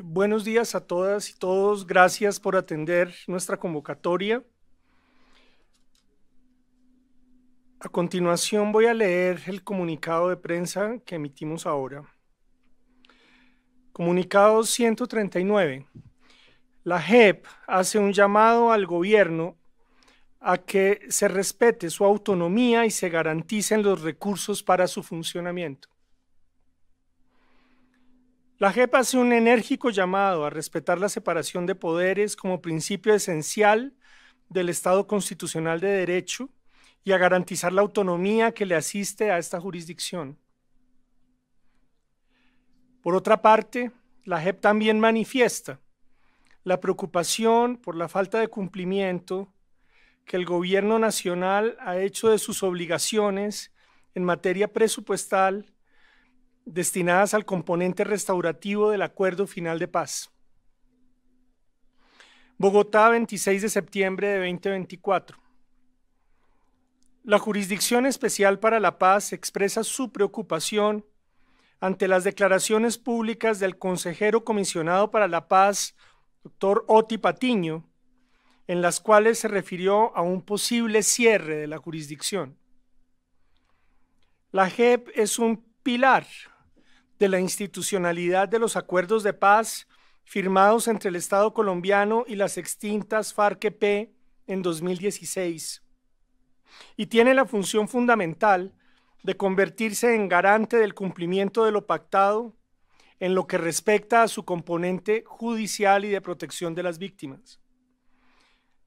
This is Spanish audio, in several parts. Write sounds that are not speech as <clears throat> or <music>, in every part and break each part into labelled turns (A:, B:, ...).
A: Buenos días a todas y todos. Gracias por atender nuestra convocatoria. A continuación voy a leer el comunicado de prensa que emitimos ahora. Comunicado 139. La JEP hace un llamado al gobierno a que se respete su autonomía y se garanticen los recursos para su funcionamiento. La JEP hace un enérgico llamado a respetar la separación de poderes como principio esencial del Estado constitucional de derecho y a garantizar la autonomía que le asiste a esta jurisdicción. Por otra parte, la JEP también manifiesta la preocupación por la falta de cumplimiento que el gobierno nacional ha hecho de sus obligaciones en materia presupuestal destinadas al componente restaurativo del Acuerdo Final de Paz. Bogotá, 26 de septiembre de 2024. La Jurisdicción Especial para la Paz expresa su preocupación ante las declaraciones públicas del consejero comisionado para la paz, doctor Oti Patiño, en las cuales se refirió a un posible cierre de la jurisdicción. La JEP es un pilar de la institucionalidad de los acuerdos de paz firmados entre el Estado colombiano y las extintas FARC-EP en 2016 y tiene la función fundamental de convertirse en garante del cumplimiento de lo pactado en lo que respecta a su componente judicial y de protección de las víctimas.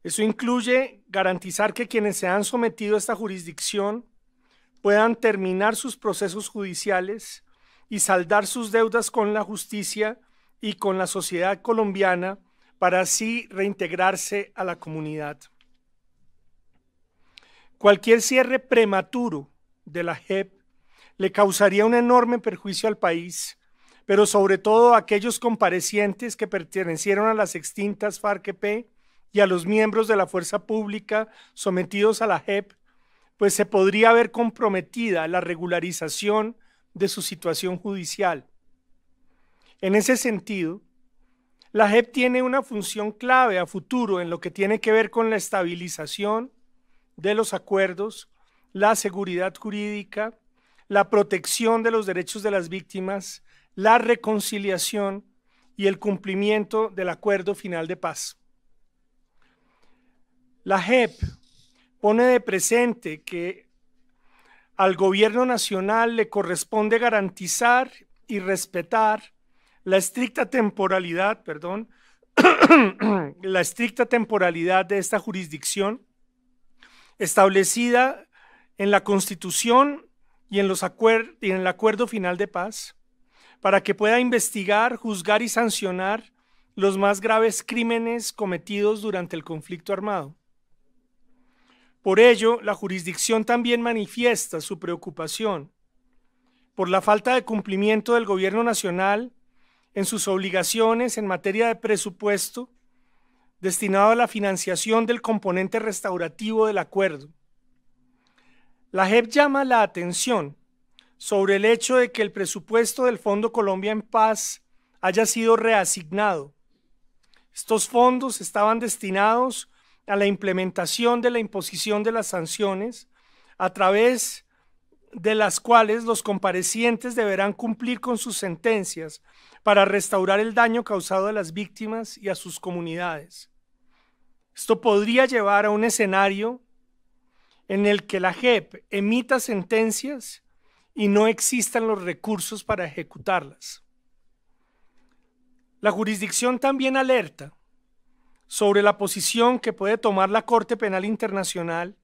A: Eso incluye garantizar que quienes se han sometido a esta jurisdicción puedan terminar sus procesos judiciales y saldar sus deudas con la justicia y con la sociedad colombiana para así reintegrarse a la comunidad. Cualquier cierre prematuro de la JEP le causaría un enorme perjuicio al país, pero sobre todo a aquellos comparecientes que pertenecieron a las extintas FARC-EP y a los miembros de la fuerza pública sometidos a la JEP, pues se podría ver comprometida la regularización de su situación judicial. En ese sentido, la JEP tiene una función clave a futuro en lo que tiene que ver con la estabilización de los acuerdos, la seguridad jurídica, la protección de los derechos de las víctimas, la reconciliación y el cumplimiento del acuerdo final de paz. La JEP pone de presente que al gobierno nacional le corresponde garantizar y respetar la estricta temporalidad, perdón, <clears throat> la estricta temporalidad de esta jurisdicción establecida en la Constitución y en, los y en el Acuerdo Final de Paz para que pueda investigar, juzgar y sancionar los más graves crímenes cometidos durante el conflicto armado. Por ello, la jurisdicción también manifiesta su preocupación por la falta de cumplimiento del Gobierno Nacional en sus obligaciones en materia de presupuesto destinado a la financiación del componente restaurativo del acuerdo. La JEP llama la atención sobre el hecho de que el presupuesto del Fondo Colombia en Paz haya sido reasignado. Estos fondos estaban destinados a la implementación de la imposición de las sanciones, a través de las cuales los comparecientes deberán cumplir con sus sentencias para restaurar el daño causado a las víctimas y a sus comunidades. Esto podría llevar a un escenario en el que la JEP emita sentencias y no existan los recursos para ejecutarlas. La jurisdicción también alerta sobre la posición que puede tomar la Corte Penal Internacional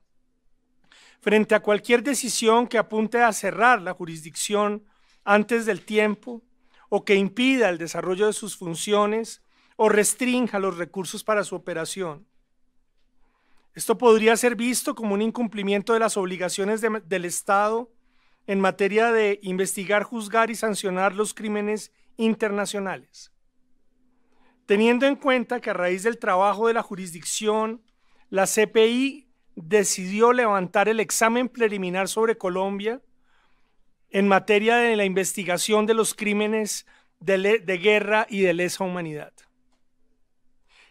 A: frente a cualquier decisión que apunte a cerrar la jurisdicción antes del tiempo o que impida el desarrollo de sus funciones o restrinja los recursos para su operación. Esto podría ser visto como un incumplimiento de las obligaciones del Estado en materia de investigar, juzgar y sancionar los crímenes internacionales teniendo en cuenta que a raíz del trabajo de la jurisdicción, la CPI decidió levantar el examen preliminar sobre Colombia en materia de la investigación de los crímenes de, guerra y de lesa humanidad.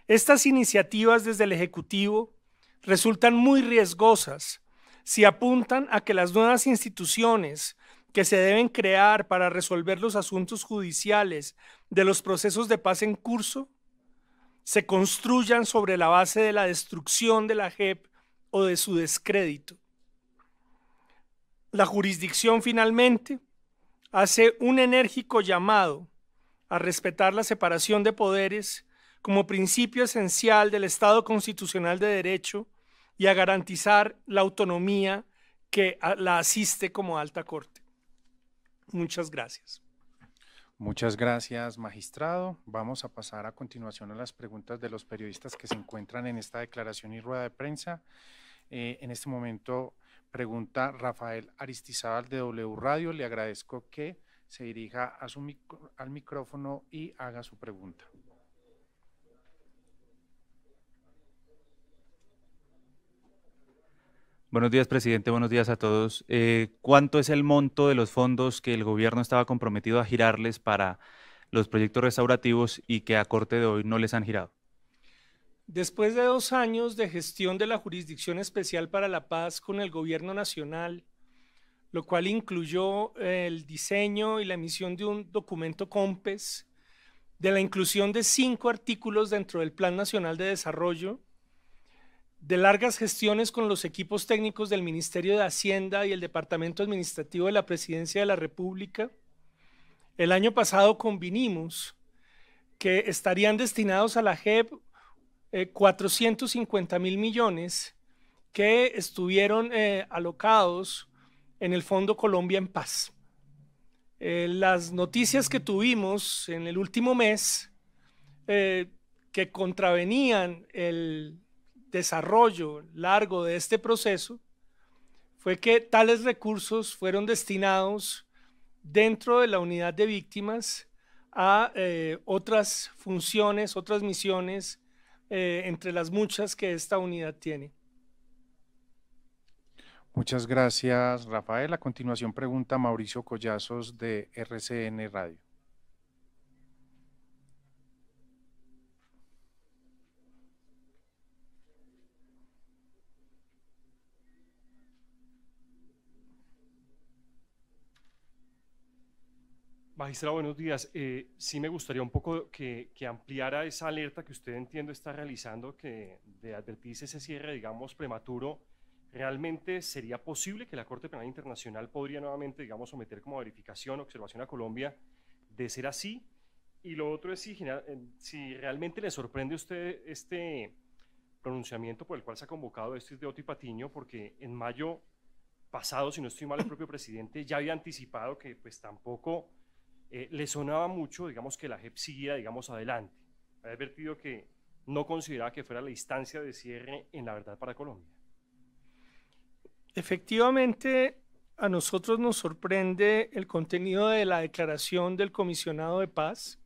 A: Estas iniciativas desde el Ejecutivo resultan muy riesgosas si apuntan a que las nuevas instituciones que se deben crear para resolver los asuntos judiciales de los procesos de paz en curso se construyan sobre la base de la destrucción de la JEP o de su descrédito. La jurisdicción finalmente hace un enérgico llamado a respetar la separación de poderes como principio esencial del Estado constitucional de derecho y a garantizar la autonomía que la asiste como alta corte. Muchas gracias. Muchas gracias, magistrado. Vamos a pasar a continuación a las preguntas de los periodistas que se encuentran en esta declaración y rueda de prensa. Eh, en este momento pregunta Rafael Aristizábal de W Radio. Le agradezco que se dirija a su micro, al micrófono y haga su pregunta. Buenos días, presidente. Buenos días a todos. Eh, ¿Cuánto es el monto de los fondos que el gobierno estaba comprometido a girarles para los proyectos restaurativos y que a corte de hoy no les han girado? Después de dos años de gestión de la Jurisdicción Especial para la Paz con el Gobierno Nacional, lo cual incluyó el diseño y la emisión de un documento COMPES, de la inclusión de cinco artículos dentro del Plan Nacional de Desarrollo, de largas gestiones con los equipos técnicos del Ministerio de Hacienda y el Departamento Administrativo de la Presidencia de la República, el año pasado convinimos que estarían destinados a la JEP 450 eh, mil millones que estuvieron eh, alocados en el Fondo Colombia en Paz. Eh, las noticias que tuvimos en el último mes que contravenían el desarrollo largo de este proceso fue que tales recursos fueron destinados dentro de la unidad de víctimas a eh, otras funciones, otras misiones, eh, entre las muchas que esta unidad tiene. Muchas gracias, Rafael. A continuación pregunta Mauricio Collazos de RCN Radio. Magistrado, buenos días. Eh, sí me gustaría un poco que, ampliara esa alerta que usted entiendo está realizando, que de advertirse ese cierre, digamos, prematuro. ¿Realmente sería posible que la Corte Penal Internacional podría nuevamente, digamos, someter como verificación, observación a Colombia de ser así? Y lo otro es si, eh, si realmente le sorprende a usted este pronunciamiento por el cual se ha convocado este de y Patiño, porque en mayo pasado, si no estoy mal, el propio presidente ya había anticipado que pues tampoco eh, le sonaba mucho, digamos, que la JEP siguiera, digamos, adelante. ¿Ha advertido que no consideraba que fuera la instancia de cierre en la verdad para Colombia. Efectivamente, a nosotros nos sorprende el contenido de la declaración del comisionado de paz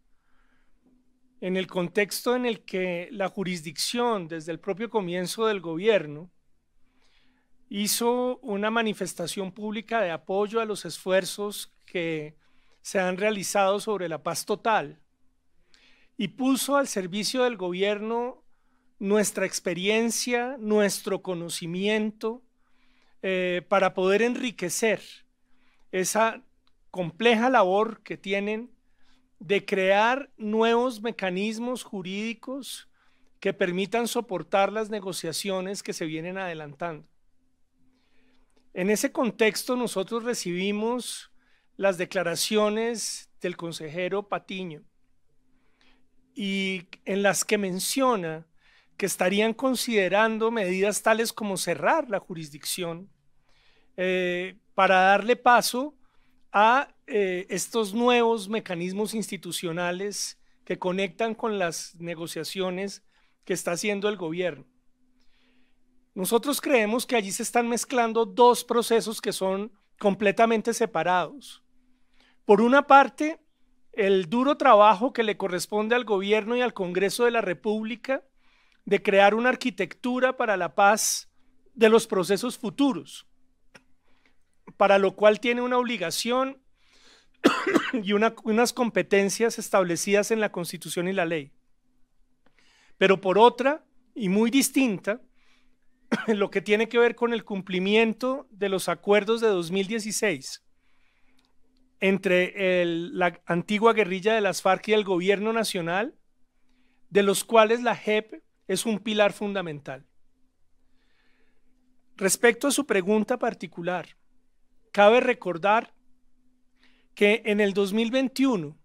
A: en el contexto en el que la jurisdicción desde el propio comienzo del gobierno hizo una manifestación pública de apoyo a los esfuerzos que se han realizado sobre la paz total y puso al servicio del gobierno nuestra experiencia, nuestro conocimiento, eh, para poder enriquecer esa compleja labor que tienen de crear nuevos mecanismos jurídicos que permitan soportar las negociaciones que se vienen adelantando. En ese contexto nosotros recibimos las declaraciones del consejero Patiño y en las que menciona que estarían considerando medidas tales como cerrar la jurisdicción eh, para darle paso a eh, estos nuevos mecanismos institucionales que conectan con las negociaciones que está haciendo el gobierno. Nosotros creemos que allí se están mezclando dos procesos que son completamente separados. Por una parte, el duro trabajo que le corresponde al gobierno y al Congreso de la República de crear una arquitectura para la paz de los procesos futuros, para lo cual tiene una obligación <coughs> y unas competencias establecidas en la Constitución y la ley. Pero por otra, y muy distinta, <coughs> lo que tiene que ver con el cumplimiento de los acuerdos de 2016 entre la antigua guerrilla de las FARC y el gobierno nacional, de los cuales la JEP es un pilar fundamental. Respecto a su pregunta particular, cabe recordar que en el 2021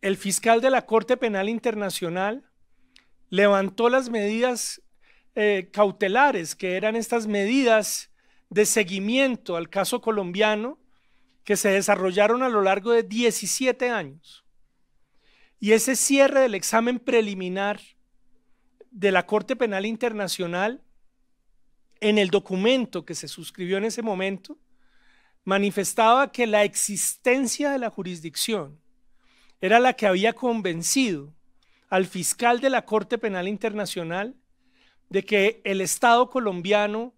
A: el fiscal de la Corte Penal Internacional levantó las medidas eh, cautelares, que eran estas medidas de seguimiento al caso colombiano, que se desarrollaron a lo largo de 17 años. Y ese cierre del examen preliminar de la Corte Penal Internacional, en el documento que se suscribió en ese momento, manifestaba que la existencia de la jurisdicción era la que había convencido al fiscal de la Corte Penal Internacional de que el Estado colombiano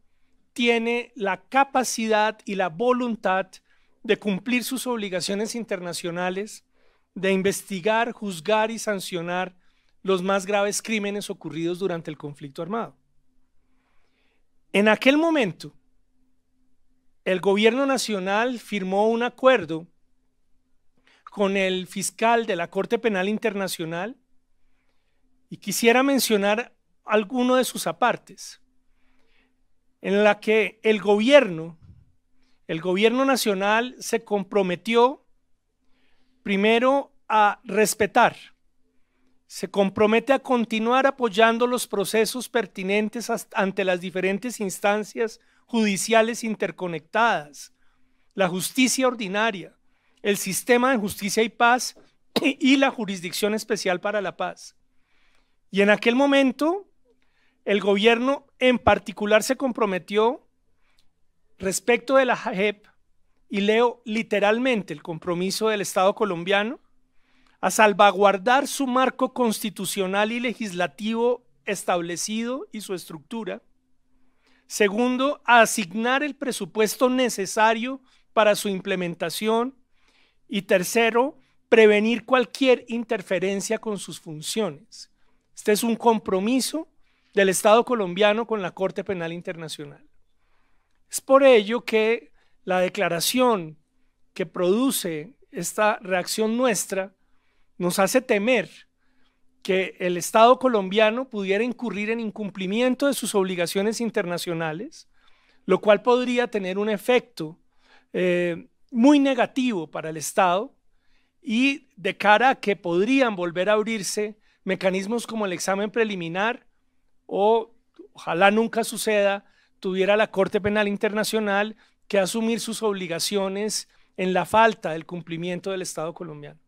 A: tiene la capacidad y la voluntad de cumplir sus obligaciones internacionales, de investigar, juzgar y sancionar los más graves crímenes ocurridos durante el conflicto armado. En aquel momento, el gobierno nacional firmó un acuerdo con el fiscal de la Corte Penal Internacional y quisiera mencionar alguno de sus apartes, en la que el gobierno el gobierno nacional se comprometió primero a respetar, se compromete a continuar apoyando los procesos pertinentes ante las diferentes instancias judiciales interconectadas, la justicia ordinaria, el sistema de justicia y paz y la jurisdicción especial para la paz. Y en aquel momento, el gobierno en particular se comprometió respecto de la JEP, y leo literalmente el compromiso del Estado colombiano a salvaguardar su marco constitucional y legislativo establecido y su estructura. Segundo, a asignar el presupuesto necesario para su implementación. Y tercero, prevenir cualquier interferencia con sus funciones. Este es un compromiso del Estado colombiano con la Corte Penal Internacional. Es por ello que la declaración que produce esta reacción nuestra nos hace temer que el Estado colombiano pudiera incurrir en incumplimiento de sus obligaciones internacionales, lo cual podría tener un efecto eh, muy negativo para el Estado y de cara a que podrían volver a abrirse mecanismos como el examen preliminar o, ojalá nunca suceda, tuviera la Corte Penal Internacional que asumir sus obligaciones en la falta del cumplimiento del Estado colombiano.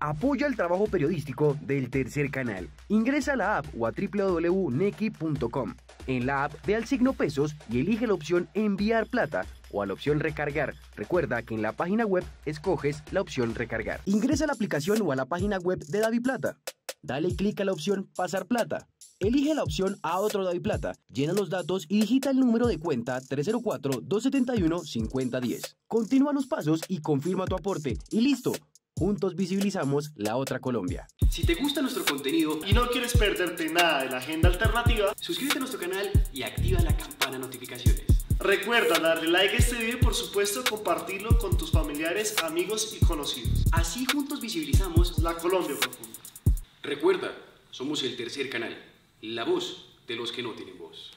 A: Apoya el trabajo periodístico del Tercer Canal. Ingresa a la app o a www.neki.com. En la app ve al signo pesos y elige la opción enviar plata o a la opción recargar. Recuerda que en la página web escoges la opción recargar. Ingresa a la aplicación o a la página web de plata Dale clic a la opción pasar plata Elige la opción A otro David Plata, llena los datos y digita el número de cuenta 304-271-5010. Continúa los pasos y confirma tu aporte y listo. Juntos visibilizamos la otra Colombia. Si te gusta nuestro contenido y no quieres perderte nada de la agenda alternativa, suscríbete a nuestro canal y activa la campana de notificaciones. Recuerda darle like a este video y por supuesto compartirlo con tus familiares, amigos y conocidos. Así juntos visibilizamos la Colombia profunda. Recuerda, somos el tercer canal la voz de los que no tienen voz.